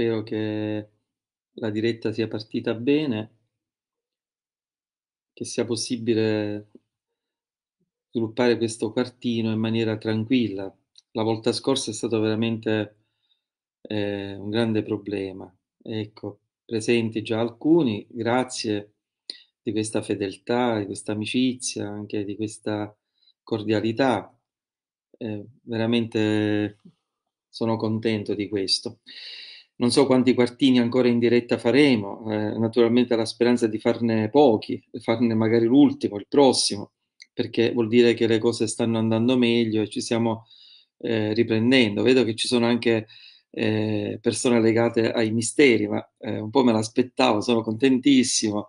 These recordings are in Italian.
Spero che la diretta sia partita bene, che sia possibile sviluppare questo quartino in maniera tranquilla. La volta scorsa è stato veramente eh, un grande problema. Ecco, presenti già alcuni, grazie di questa fedeltà, di questa amicizia, anche di questa cordialità. Eh, veramente sono contento di questo non so quanti quartini ancora in diretta faremo, eh, naturalmente la speranza di farne pochi, farne magari l'ultimo, il prossimo, perché vuol dire che le cose stanno andando meglio e ci stiamo eh, riprendendo. Vedo che ci sono anche eh, persone legate ai misteri, ma eh, un po' me l'aspettavo, sono contentissimo,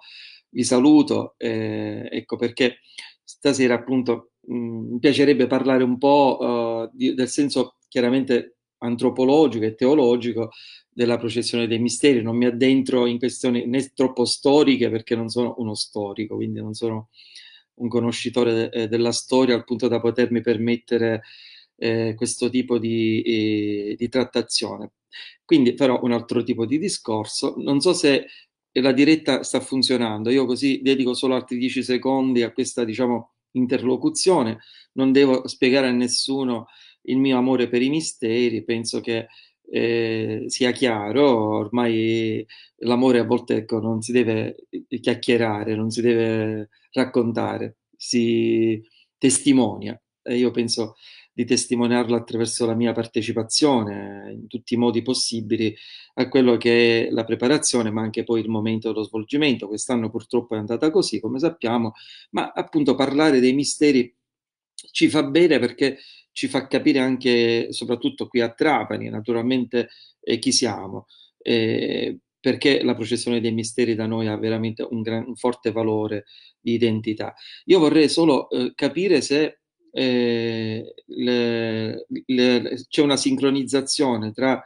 vi saluto, eh, ecco perché stasera appunto mh, mm, mi piacerebbe parlare un po' eh, di, del senso chiaramente antropologico e teologico della processione dei misteri. Non mi addentro in questioni né troppo storiche perché non sono uno storico, quindi non sono un conoscitore de- eh, della storia al punto da potermi permettere eh, questo tipo di, eh, di, trattazione. Quindi farò un altro tipo di discorso. Non so se la diretta sta funzionando, io così dedico solo altri dieci secondi a questa, diciamo, interlocuzione. Non devo spiegare a nessuno il mio amore per i misteri, penso che eh, sia chiaro, ormai l'amore a volte ecco, non si deve chiacchierare, non si deve raccontare, si testimonia e io penso di testimoniarlo attraverso la mia partecipazione in tutti i modi possibili a quello che è la preparazione, ma anche poi il momento dello svolgimento. Quest'anno purtroppo è andata così, come sappiamo, ma appunto parlare dei misteri ci fa bene perché ci fa capire anche, soprattutto qui a Trapani, naturalmente eh, chi siamo, eh, perché la processione dei misteri da noi ha veramente un, gran, un forte valore di identità. Io vorrei solo eh, capire se eh, le, le, c'è una sincronizzazione tra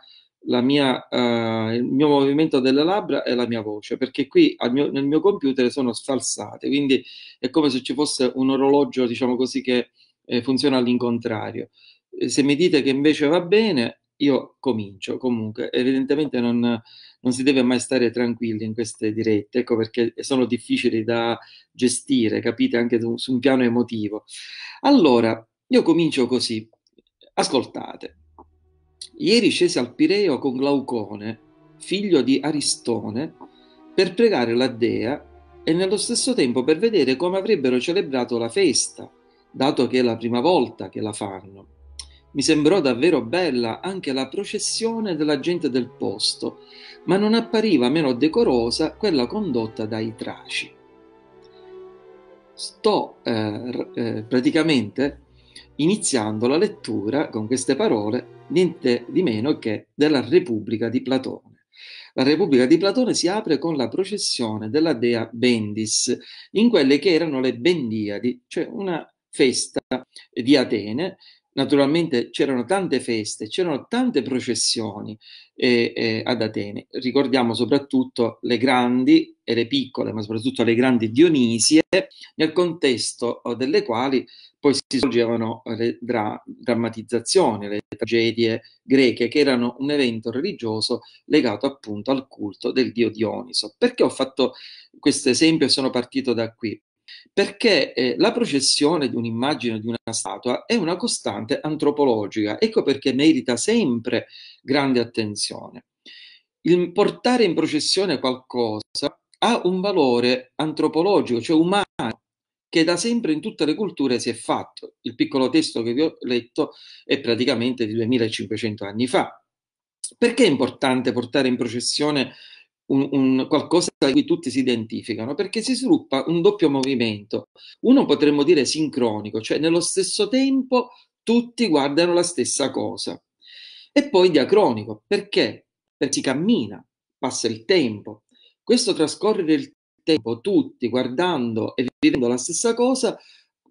mia, eh, il mio movimento delle labbra e la mia voce, perché qui mio, nel mio computer sono sfalsate, quindi è come se ci fosse un orologio, diciamo così, che eh, funziona all'incontrario. Eh, se mi dite che invece va bene, io comincio comunque. Evidentemente non, non, si deve mai stare tranquilli in queste dirette, ecco perché sono difficili da gestire, capite, anche su un piano emotivo. Allora, io comincio così. Ascoltate. Ieri scese al Pireo con Glaucone, figlio di Aristone, per pregare la dea e nello stesso tempo per vedere come avrebbero celebrato la festa dato che è la prima volta che la fanno. Mi sembrò davvero bella anche la processione della gente del posto, ma non appariva meno decorosa quella condotta dai traci. Sto eh, eh, praticamente iniziando la lettura con queste parole, niente di meno che della Repubblica di Platone. La Repubblica di Platone si apre con la processione della dea Bendis in quelle che erano le Bendiadi, cioè una festa di Atene. Naturalmente c'erano tante feste, c'erano tante processioni eh, eh, ad Atene. Ricordiamo soprattutto le grandi e le piccole, ma soprattutto le grandi Dionisie, nel contesto eh, delle quali poi si svolgevano le dra- drammatizzazioni, le tragedie greche, che erano un evento religioso legato appunto al culto del dio Dioniso. Perché ho fatto questo esempio e sono partito da qui? Perché eh, la processione di un'immagine, di una statua, è una costante antropologica, ecco perché merita sempre grande attenzione. Il portare in processione qualcosa ha un valore antropologico, cioè umano, che da sempre in tutte le culture si è fatto. Il piccolo testo che vi ho letto è praticamente di 2500 anni fa. Perché è importante portare in processione un, un qualcosa da cui tutti si identificano, perché si sviluppa un doppio movimento. Uno potremmo dire sincronico, cioè nello stesso tempo tutti guardano la stessa cosa. E poi diacronico, perché? Perché si cammina, passa il tempo. Questo trascorrere il tempo, tutti guardando e vivendo la stessa cosa,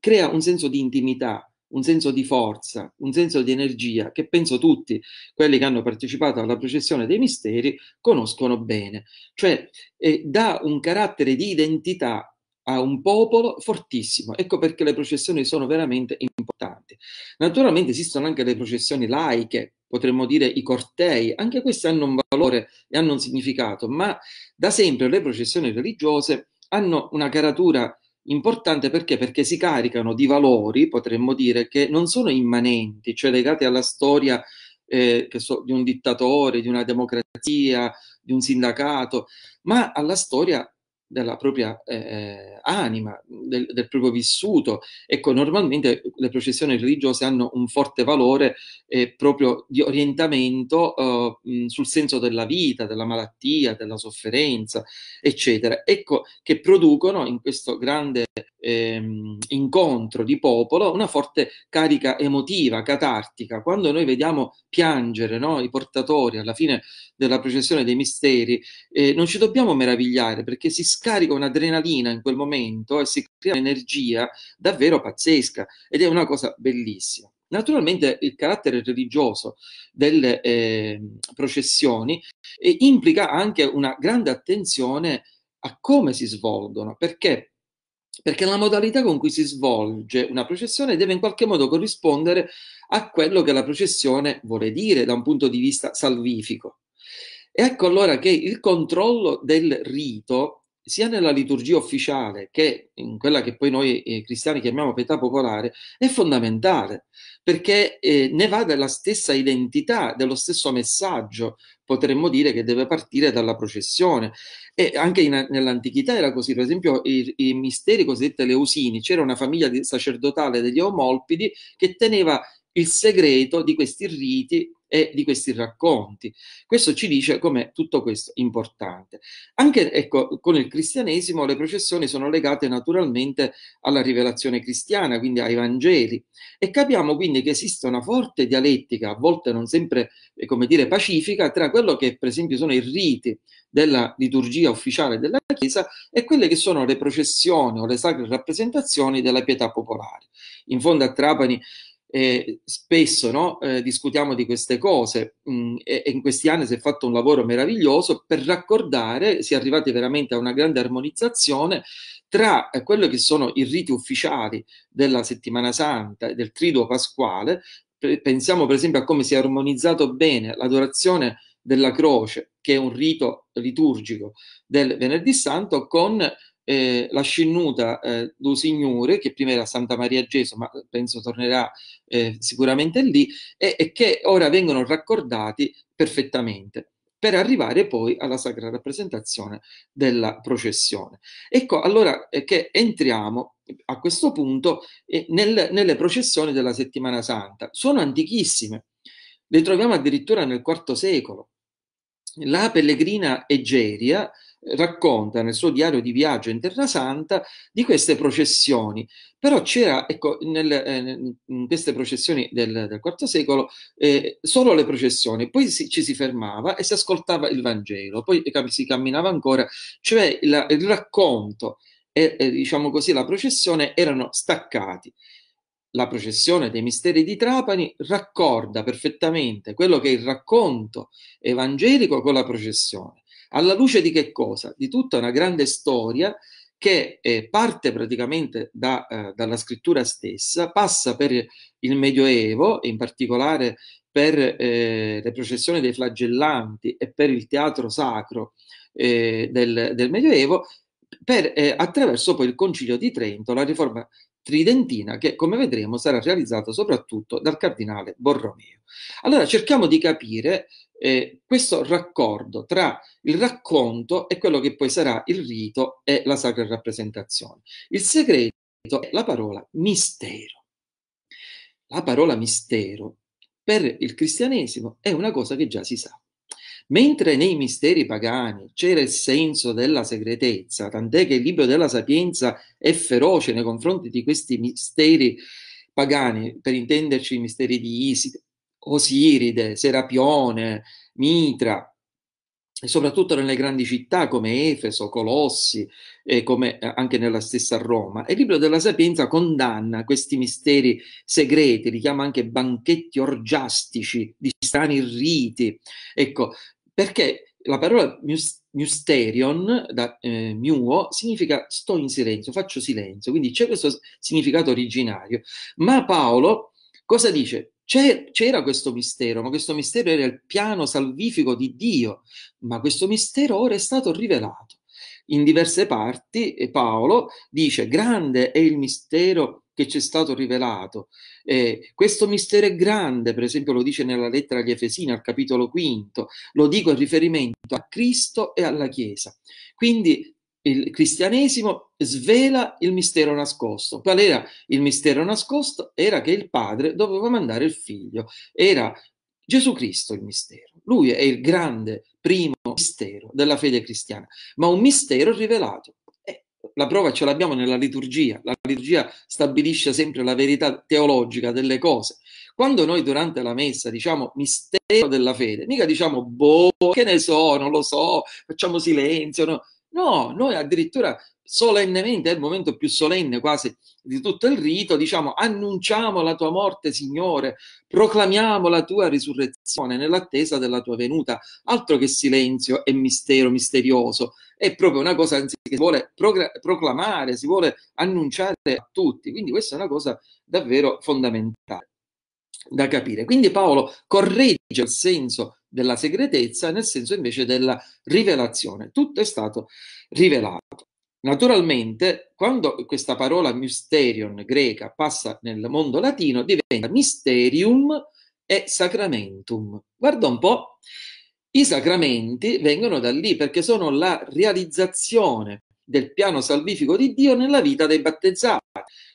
crea un senso di intimità, un senso di forza, un senso di energia che penso tutti quelli che hanno partecipato alla processione dei misteri conoscono bene. Cioè eh, dà un carattere di identità a un popolo fortissimo. Ecco perché le processioni sono veramente importanti. Naturalmente esistono anche le processioni laiche, potremmo dire i cortei, anche queste hanno un valore e hanno un significato, ma da sempre le processioni religiose hanno una caratura Importante perché? Perché si caricano di valori, potremmo dire, che non sono immanenti, cioè legati alla storia eh, so, di un dittatore, di una democrazia, di un sindacato, ma alla storia della propria eh, eh, anima, del, del, proprio vissuto. Ecco, normalmente le processioni religiose hanno un forte valore eh, proprio di orientamento eh, sul senso della vita, della malattia, della sofferenza, eccetera. Ecco, che producono in questo grande ehm, incontro di popolo una forte carica emotiva, catartica. Quando noi vediamo piangere no, i portatori alla fine della processione dei misteri, eh, non ci dobbiamo meravigliare perché si scarica un'adrenalina in quel momento e si crea un'energia davvero pazzesca ed è una cosa bellissima. Naturalmente il carattere religioso delle eh, processioni eh, implica anche una grande attenzione a come si svolgono, perché? Perché la modalità con cui si svolge una processione deve in qualche modo corrispondere a quello che la processione vuole dire da un punto di vista salvifico. Ecco allora che il controllo del rito sia nella liturgia ufficiale che in quella che poi noi eh, cristiani chiamiamo pietà popolare, è fondamentale perché eh, ne va della stessa identità, dello stesso messaggio, potremmo dire, che deve partire dalla processione. E anche in, nell'antichità era così, per esempio i, i misteri cosiddetti leusini, c'era una famiglia sacerdotale degli Omolpidi che teneva il segreto di questi riti e di questi racconti. Questo ci dice com'è tutto questo importante. Anche ecco, con il cristianesimo le processioni sono legate naturalmente alla rivelazione cristiana, quindi ai Vangeli, e capiamo quindi che esiste una forte dialettica, a volte non sempre, eh, come dire, pacifica, tra quello che per esempio sono i riti della liturgia ufficiale della Chiesa e quelle che sono le processioni o le sacre rappresentazioni della pietà popolare. In fondo a Trapani eh, spesso no, eh, discutiamo di queste cose mh, mm, e, e, in questi anni si è fatto un lavoro meraviglioso per raccordare, si è arrivati veramente a una grande armonizzazione tra eh, quello che sono i riti ufficiali della settimana santa e del triduo pasquale, pensiamo per esempio a come si è armonizzato bene l'adorazione della croce, che è un rito liturgico del venerdì santo, con eh, la scinnuta eh, do Signore, che prima era Santa Maria Gesù, ma penso tornerà eh, sicuramente lì, e, e, che ora vengono raccordati perfettamente per arrivare poi alla sacra rappresentazione della processione. Ecco allora eh, che entriamo a questo punto eh, nel, nelle processioni della settimana santa. Sono antichissime, le troviamo addirittura nel IV secolo. La pellegrina Egeria, racconta nel suo diario di viaggio in Terra Santa di queste processioni. Però c'era, ecco, nel, eh, in queste processioni del, del IV secolo, eh, solo le processioni, poi si, ci si fermava e si ascoltava il Vangelo, poi si camminava ancora, cioè il, il racconto e, eh, diciamo così, la processione erano staccati. La processione dei misteri di Trapani raccorda perfettamente quello che è il racconto evangelico con la processione alla luce di che cosa? Di tutta una grande storia che eh, parte praticamente da, eh, dalla scrittura stessa, passa per il Medioevo, in particolare per eh, le processioni dei flagellanti e per il teatro sacro eh, del, del, Medioevo, per, eh, attraverso poi il Concilio di Trento, la riforma tridentina che, come vedremo, sarà realizzata soprattutto dal cardinale Borromeo. Allora cerchiamo di capire eh, questo raccordo tra il racconto e quello che poi sarà il rito e la sacra rappresentazione. Il segreto è la parola mistero. La parola mistero per il cristianesimo è una cosa che già si sa. Mentre nei misteri pagani c'era il senso della segretezza, tant'è che il libro della sapienza è feroce nei confronti di questi misteri pagani, per intenderci i misteri di Iside, Osiride, Serapione, Mitra, e soprattutto nelle grandi città come Efeso, Colossi e come eh, anche nella stessa Roma. il libro della Sapienza condanna questi misteri segreti, li chiama anche banchetti orgiastici di strani riti. Ecco, perché la parola mysterion da eh, muo significa sto in silenzio, faccio silenzio, quindi c'è questo significato originario. Ma Paolo cosa dice? c'era questo mistero, ma questo mistero era il piano salvifico di Dio, ma questo mistero ora è stato rivelato. In diverse parti eh, Paolo dice, grande è il mistero che ci è stato rivelato. Eh, questo mistero è grande, per esempio lo dice nella lettera agli Efesini al capitolo quinto, lo dico in riferimento a Cristo e alla Chiesa. Quindi il cristianesimo svela il mistero nascosto. Qual era il mistero nascosto? Era che il padre doveva mandare il figlio. Era Gesù Cristo il mistero. Lui è il grande primo mistero della fede cristiana, ma un mistero rivelato. Eh, la prova ce l'abbiamo nella liturgia. La liturgia stabilisce sempre la verità teologica delle cose. Quando noi durante la messa diciamo mistero della fede, mica diciamo boh, che ne so, non lo so, facciamo silenzio, no. No, noi addirittura solennemente, è il momento più solenne quasi di tutto il rito, diciamo annunciamo la tua morte, Signore, proclamiamo la tua risurrezione nell'attesa della tua venuta. Altro che silenzio e mistero misterioso, è proprio una cosa anzi, che si vuole proclamare, si vuole annunciare a tutti. Quindi questa è una cosa davvero fondamentale da capire. Quindi Paolo corregge il senso della segretezza, nel senso invece della rivelazione. Tutto è stato rivelato. Naturalmente, quando questa parola mysterion greca passa nel mondo latino, diventa mysterium e sacramentum. Guarda un po', i sacramenti vengono da lì perché sono la realizzazione del piano salvifico di Dio nella vita dei battezzati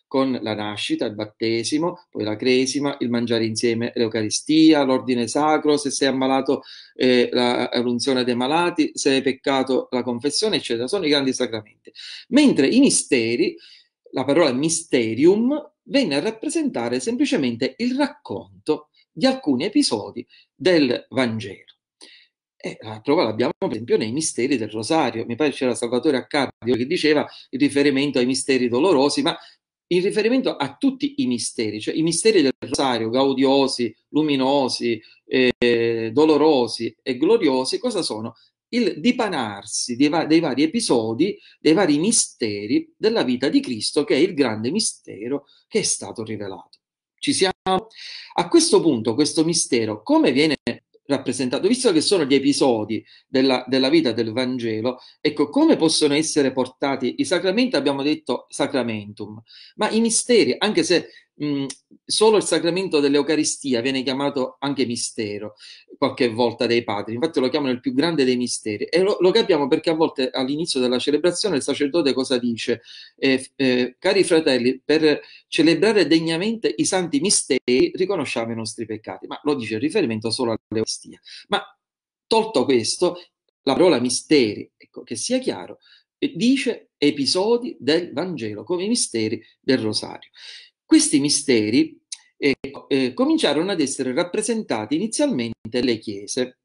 con la nascita, il battesimo, poi la cresima, il mangiare insieme l'Eucaristia, l'ordine sacro, se sei ammalato eh, eh, l'unzione dei malati, se hai peccato la confessione, eccetera. Sono i grandi sacramenti. Mentre i misteri, la parola mysterium, venne a rappresentare semplicemente il racconto di alcuni episodi del Vangelo. E la prova l'abbiamo per esempio nei misteri del Rosario. Mi pare c'era Salvatore Accardio che diceva il riferimento ai misteri dolorosi, ma in riferimento a tutti i misteri, cioè i misteri del rosario, gaudiosi, luminosi, eh, dolorosi e gloriosi, cosa sono? Il dipanarsi dei, va- dei vari episodi, dei vari misteri della vita di Cristo, che è il grande mistero che è stato rivelato. Ci siamo? A questo punto, questo mistero, come viene rappresentato, visto che sono gli episodi della, della, vita del Vangelo, ecco come possono essere portati i sacramenti, abbiamo detto sacramentum, ma i misteri, anche se Mm, solo il sacramento dell'Eucaristia viene chiamato anche mistero, qualche volta dai padri, infatti lo chiamano il più grande dei misteri e lo, lo capiamo perché a volte all'inizio della celebrazione il sacerdote cosa dice? Eh, eh, cari fratelli, per celebrare degnamente i santi misteri riconosciamo i nostri peccati, ma lo dice il riferimento solo all'Eucaristia. Ma tolto questo, la parola misteri, ecco, che sia chiaro, eh, dice episodi del Vangelo come i misteri del Rosario. Questi misteri eh, eh, cominciarono ad essere rappresentati inizialmente nelle chiese,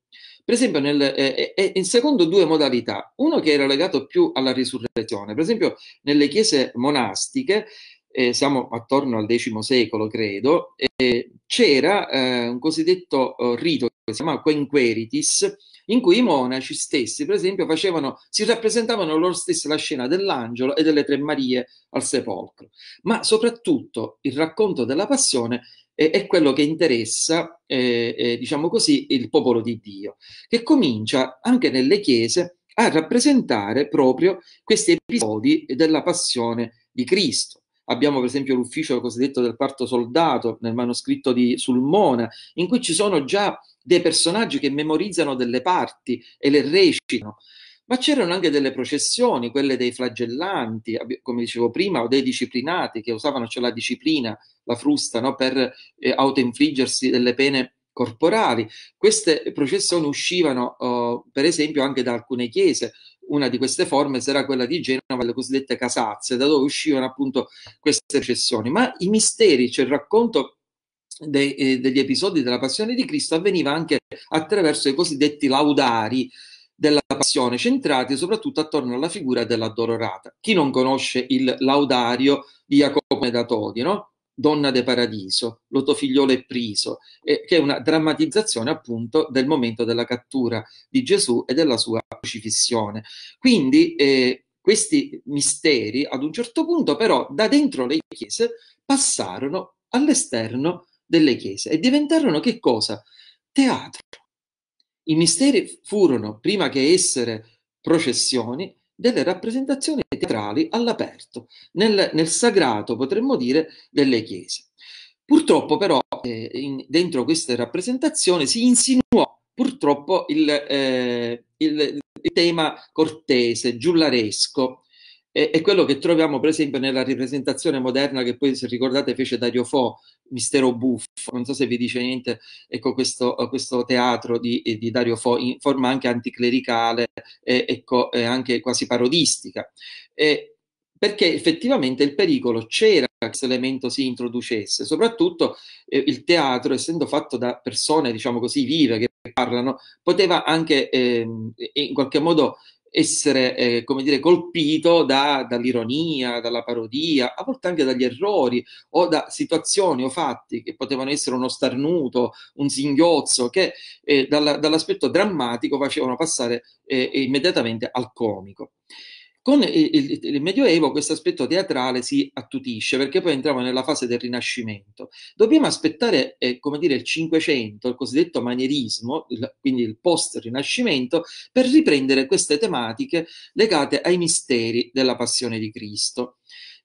per esempio nel, eh, eh, eh, in secondo due modalità, uno che era legato più alla risurrezione, per esempio nelle chiese monastiche eh, siamo attorno al X secolo, credo, eh, c'era eh, un cosiddetto eh, rito che si chiama Quenqueritis, in cui i monaci stessi, per esempio, facevano, si rappresentavano loro stessi la scena dell'angelo e delle tre Marie al sepolcro. Ma soprattutto il racconto della passione è quello che interessa, eh, eh, diciamo così, il popolo di Dio, che comincia anche nelle chiese a rappresentare proprio questi episodi della passione di Cristo. Abbiamo per esempio l'ufficio cosiddetto del parto soldato nel manoscritto di Sulmona, in cui ci sono già dei personaggi che memorizzano delle parti e le recitano. Ma c'erano anche delle processioni, quelle dei flagellanti, come dicevo prima, o dei disciplinati che usavano cioè la disciplina, la frusta, no? per eh, autoinfliggersi delle pene corporali. Queste processioni uscivano, eh, per esempio, anche da alcune chiese, una di queste forme sarà quella di Genova, le cosiddette casazze, da dove uscivano appunto queste recessioni. Ma i misteri, cioè il racconto dei, eh, degli episodi della Passione di Cristo, avveniva anche attraverso i cosiddetti laudari della Passione, centrati soprattutto attorno alla figura della Dolorata. Chi non conosce il laudario di Jacopo da Todi, no? Donna de Paradiso, Lotofigliolo e Priso, eh, che è una drammatizzazione appunto del momento della cattura di Gesù e della sua crocifissione. Quindi eh, questi misteri ad un certo punto però da dentro le chiese passarono all'esterno delle chiese e diventarono che cosa? Teatro. I misteri furono, prima che essere processioni, delle rappresentazioni teatrali all'aperto, nel, nel sagrato, potremmo dire, delle chiese. Purtroppo però eh, in, dentro queste rappresentazioni si insinuò purtroppo il, eh, il, il tema cortese, giullaresco, è, è quello che troviamo per esempio nella ripresentazione moderna che poi se ricordate fece Dario Fo, Mistero Buffo, non so se vi dice niente, ecco questo, questo teatro di, di, Dario Fo in forma anche anticlericale e, ecco, anche quasi parodistica. E, perché effettivamente il pericolo c'era che questo elemento si introducesse, soprattutto eh, il teatro, essendo fatto da persone, diciamo così, vive, che parlano, poteva anche eh, in qualche modo essere, eh, come dire, colpito da, dall'ironia, dalla parodia, a volte anche dagli errori o da situazioni o fatti che potevano essere uno starnuto, un singhiozzo, che eh, dalla, dall'aspetto drammatico facevano passare eh, immediatamente al comico. Con il, il, Medioevo questo aspetto teatrale si attutisce perché poi entriamo nella fase del Rinascimento. Dobbiamo aspettare, eh, come dire, il Cinquecento, il cosiddetto manierismo, il, quindi il post-Rinascimento, per riprendere queste tematiche legate ai misteri della passione di Cristo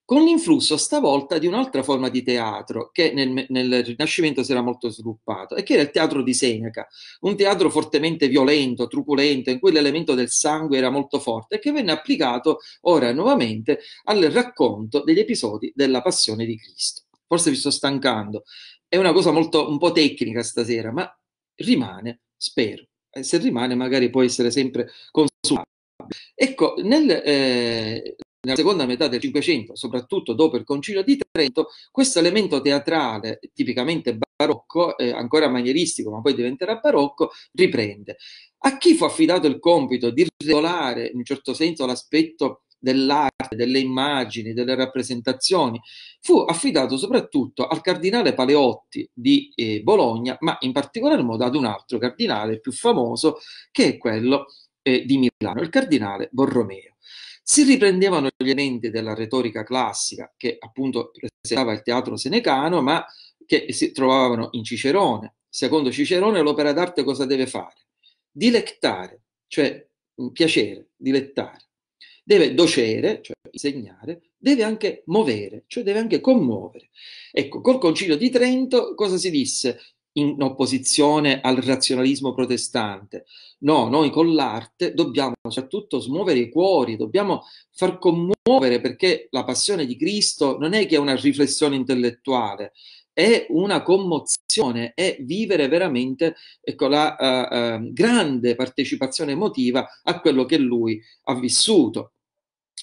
con l'influsso stavolta di un'altra forma di teatro che nel, nel, Rinascimento si era molto sviluppato e che era il teatro di Seneca, un teatro fortemente violento, truculento, in cui l'elemento del sangue era molto forte e che venne applicato ora nuovamente al racconto degli episodi della passione di Cristo. Forse vi sto stancando, è una cosa molto un po' tecnica stasera, ma rimane, spero. E eh, se rimane magari può essere sempre consultato. Ecco, nel... Eh, nella seconda metà del Cinquecento, soprattutto dopo il Concilio di Trento, questo elemento teatrale, tipicamente barocco, eh, ancora manieristico, ma poi diventerà barocco, riprende. A chi fu affidato il compito di regolare, in un certo senso, l'aspetto dell'arte, delle immagini, delle rappresentazioni, fu affidato soprattutto al cardinale Paleotti di eh, Bologna, ma in particolar modo ad un altro cardinale più famoso, che è quello eh, di Milano, il cardinale Borromeo si riprendevano gli elementi della retorica classica che appunto presentava il teatro senecano, ma che si trovavano in Cicerone. Secondo Cicerone l'opera d'arte cosa deve fare? Dilectare, cioè mm, piacere, dilettare. Deve docere, cioè insegnare, deve anche muovere, cioè deve anche commuovere. Ecco, col Concilio di Trento cosa si disse? in opposizione al razionalismo protestante. No, noi con l'arte dobbiamo soprattutto smuovere i cuori, dobbiamo far commuovere perché la passione di Cristo non è che una riflessione intellettuale, è una commozione, è vivere veramente ecco, la uh, uh, grande partecipazione emotiva a quello che lui ha vissuto.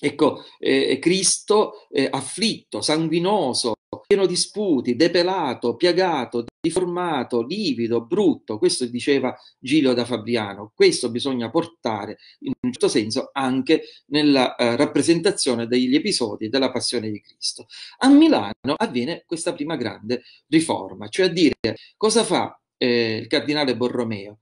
Ecco, eh, Cristo eh, afflitto, sanguinoso, pieno di sputi, depelato, piagato, deformato, livido, brutto. Questo diceva Giglio da Fabriano. Questo bisogna portare in un certo senso anche nella eh, rappresentazione degli episodi della passione di Cristo. A Milano avviene questa prima grande riforma, cioè a dire cosa fa eh, il cardinale Borromeo?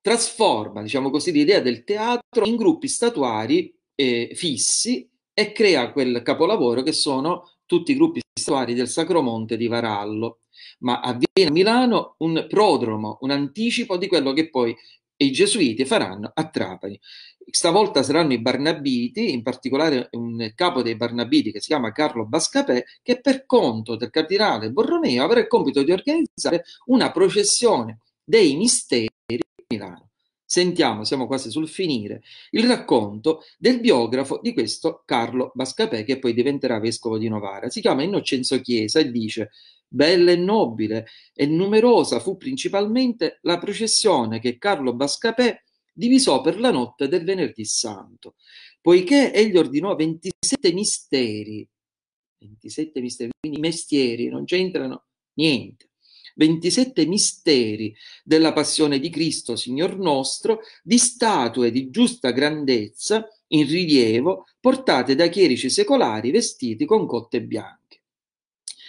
Trasforma, diciamo così, l'idea del teatro in gruppi statuari eh, fissi e crea quel capolavoro che sono tutti i gruppi statuari del Sacromonte di Varallo, ma avviene a Milano un prodromo, un anticipo di quello che poi i gesuiti faranno a Trapani. Stavolta saranno i Barnabiti, in particolare un capo dei Barnabiti che si chiama Carlo Bascapè, che per conto del cardinale Borromeo avrà il compito di organizzare una processione dei misteri di Milano sentiamo, siamo quasi sul finire, il racconto del biografo di questo Carlo Bascapè che poi diventerà vescovo di Novara. Si chiama Innocenzo Chiesa e dice bella e nobile e numerosa fu principalmente la processione che Carlo Bascapè divisò per la notte del venerdì santo, poiché egli ordinò 27 misteri, 27 misteri, quindi mestieri, non c'entrano niente, 27 misteri della passione di Cristo, Signor nostro, di statue di giusta grandezza, in rilievo, portate da chierici secolari vestiti con cotte bianche.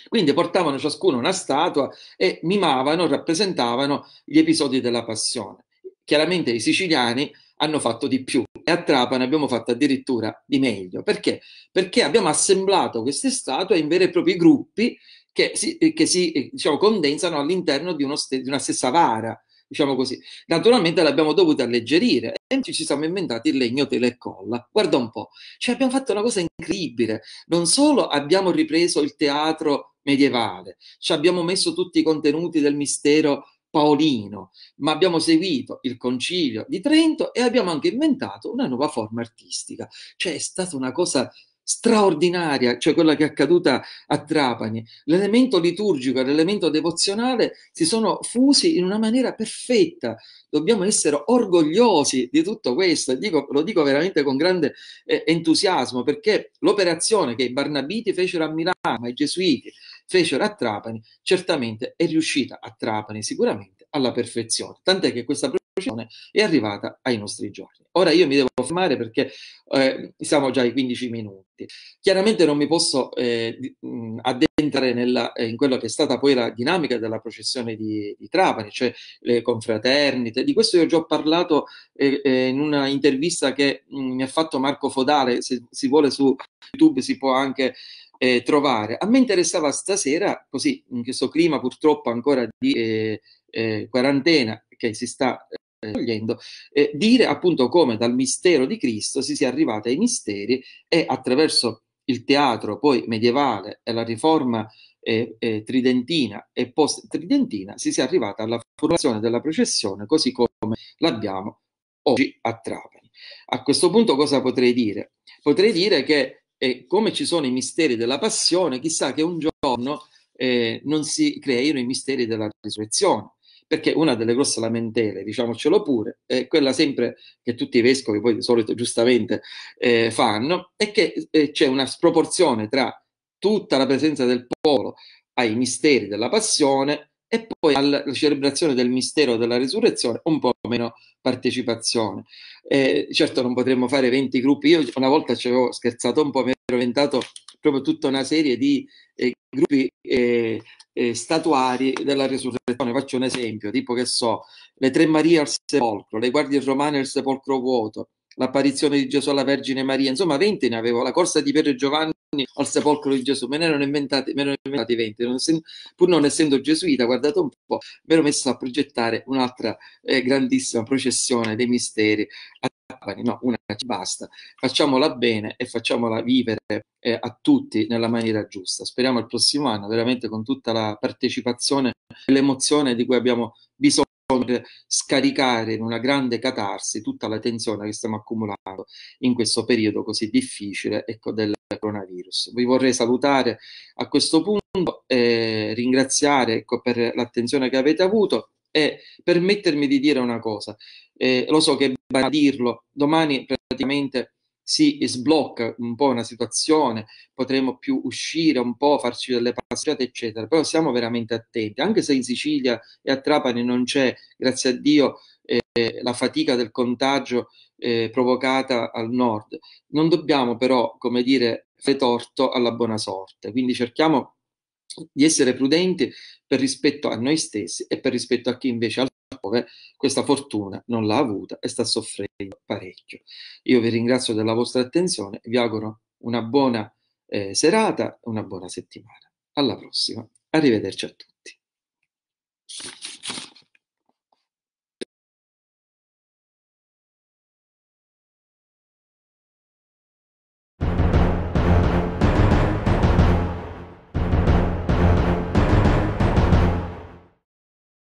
Quindi portavano ciascuno una statua e mimavano, rappresentavano gli episodi della passione. Chiaramente i siciliani hanno fatto di più e a Trapani abbiamo fatto addirittura di meglio. Perché? Perché abbiamo assemblato queste statue in veri e propri gruppi che si, eh, che si eh, diciamo, condensano all'interno di, st- di, una stessa vara, diciamo così. Naturalmente l'abbiamo dovuta alleggerire e ci siamo inventati il legno tele e colla. Guarda un po', cioè abbiamo fatto una cosa incredibile. Non solo abbiamo ripreso il teatro medievale, ci abbiamo messo tutti i contenuti del mistero paolino, ma abbiamo seguito il concilio di Trento e abbiamo anche inventato una nuova forma artistica. Cioè è stata una cosa straordinaria, cioè quella che è accaduta a Trapani. L'elemento liturgico e l'elemento devozionale si sono fusi in una maniera perfetta. Dobbiamo essere orgogliosi di tutto questo, dico, lo dico veramente con grande eh, entusiasmo, perché l'operazione che i Barnabiti fecero a Milano, i Gesuiti fecero a Trapani, certamente è riuscita a Trapani sicuramente alla perfezione, tant'è che questa precisione è arrivata ai nostri giorni. Ora io mi devo fermare perché eh, siamo già ai 15 minuti. Chiaramente non mi posso eh, addentrare nella, eh, in quello che è stata poi la dinamica della processione di, di Trapani, cioè le confraternite. Di questo io ho già ho parlato eh, eh, in una intervista che mh, mi ha fatto Marco Fodale, se si vuole su YouTube si può anche eh, trovare. A me interessava stasera, così in questo clima purtroppo ancora di eh, quarantena che si sta eh, togliendo, eh, dire appunto come dal mistero di Cristo si sia arrivati ai misteri e attraverso il teatro poi medievale e la riforma eh, eh, tridentina e post-tridentina si sia arrivata alla formazione della processione così come l'abbiamo oggi a Trapani. A questo punto cosa potrei dire? Potrei dire che eh, come ci sono i misteri della passione, chissà che un giorno eh, non si creino i misteri della risurrezione perché una delle grosse lamentele, diciamocelo pure, è quella sempre che tutti i vescovi poi di solito giustamente eh, fanno, è che eh, c'è una sproporzione tra tutta la presenza del popolo ai misteri della passione e poi alla celebrazione del mistero della risurrezione un po' meno partecipazione. Eh, certo non potremmo fare 20 gruppi, io una volta ci avevo scherzato un po', mi ero inventato proprio tutta una serie di eh, gruppi eh, eh, statuari della resurrezione. Faccio un esempio, tipo che so, le tre Marie al sepolcro, le guardie romane al sepolcro vuoto, l'apparizione di Gesù alla Vergine Maria, insomma 20 ne avevo, la corsa di Pietro e Giovanni al sepolcro di Gesù, me ne erano inventati, ne erano inventati 20, non essendo, pur non essendo gesuita, guardate un po', mi ero messo a progettare un'altra eh, grandissima processione dei misteri no, una ci basta, facciamola bene e facciamola vivere eh, a tutti nella maniera giusta. Speriamo il prossimo anno veramente con tutta la partecipazione e l'emozione di cui abbiamo bisogno per scaricare in una grande catarsi tutta la tensione che stiamo accumulando in questo periodo così difficile ecco, del coronavirus. Vi vorrei salutare a questo punto e ringraziare ecco, per l'attenzione che avete avuto e permettermi di dire una cosa, eh, lo so che va a dirlo, domani praticamente si sblocca un po' una situazione, potremo più uscire un po', farci delle passeggiate, eccetera, però siamo veramente attenti, anche se in Sicilia e a Trapani non c'è, grazie a Dio, eh, la fatica del contagio eh, provocata al nord. Non dobbiamo però, come dire, fare torto alla buona sorte, quindi cerchiamo di essere prudenti per rispetto a noi stessi e per rispetto a chi invece altrove questa fortuna non l'ha avuta e sta soffrendo parecchio. Io vi ringrazio della vostra attenzione, vi auguro una buona eh, serata, una buona settimana. Alla prossima, arrivederci a tutti.